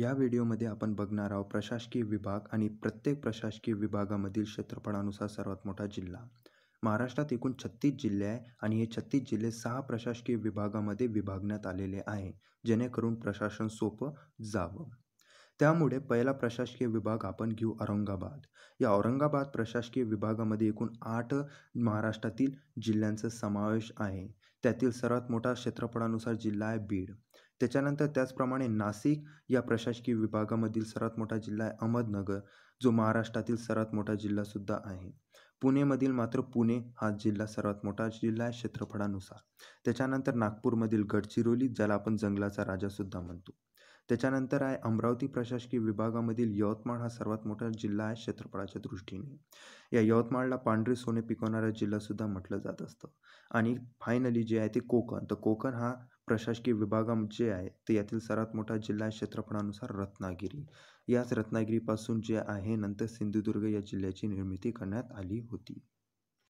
या व्हिडिओमध्ये आपण बघणार आहोत प्रशासकीय विभाग आणि प्रत्येक प्रशासकीय विभागामधील क्षेत्रफळानुसार सर्वात मोठा जिल्हा महाराष्ट्रात एकूण छत्तीस जिल्हे आहे आणि हे छत्तीस जिल्हे सहा प्रशासकीय विभागामध्ये विभागण्यात आलेले आहे जेणेकरून प्रशासन सोपं जावं त्यामुळे पहिला प्रशासकीय विभाग आपण घेऊ औरंगाबाद या औरंगाबाद प्रशासकीय विभागामध्ये एकूण आठ महाराष्ट्रातील जिल्ह्यांचा समावेश आहे त्यातील सर्वात मोठा क्षेत्रफळानुसार जिल्हा आहे बीड त्याच्यानंतर त्याचप्रमाणे नाशिक या प्रशासकीय विभागामधील सर्वात मोठा जिल्हा आहे अहमदनगर जो महाराष्ट्रातील सर्वात मोठा जिल्हासुद्धा आहे पुणेमधील मात्र पुणे हा जिल्हा सर्वात मोठा जिल्हा आहे क्षेत्रफळानुसार त्याच्यानंतर नागपूरमधील गडचिरोली ज्याला आपण जंगलाचा राजासुद्धा म्हणतो त्याच्यानंतर आहे अमरावती प्रशासकीय विभागामधील यवतमाळ हा सर्वात मोठा जिल्हा आहे क्षेत्रफळाच्या दृष्टीने या यवतमाळला पांढरे सोने पिकवणारा जिल्हासुद्धा म्हटलं जात असतं आणि फायनली जे आहे ते कोकण तर कोकण हा प्रशासकीय विभागामध्ये जे आहे ते यातील सर्वात मोठा जिल्हा क्षेत्रफळानुसार रत्नागिरी याच रत्नागिरीपासून जे आहे नंतर सिंधुदुर्ग या जिल्ह्याची निर्मिती करण्यात आली होती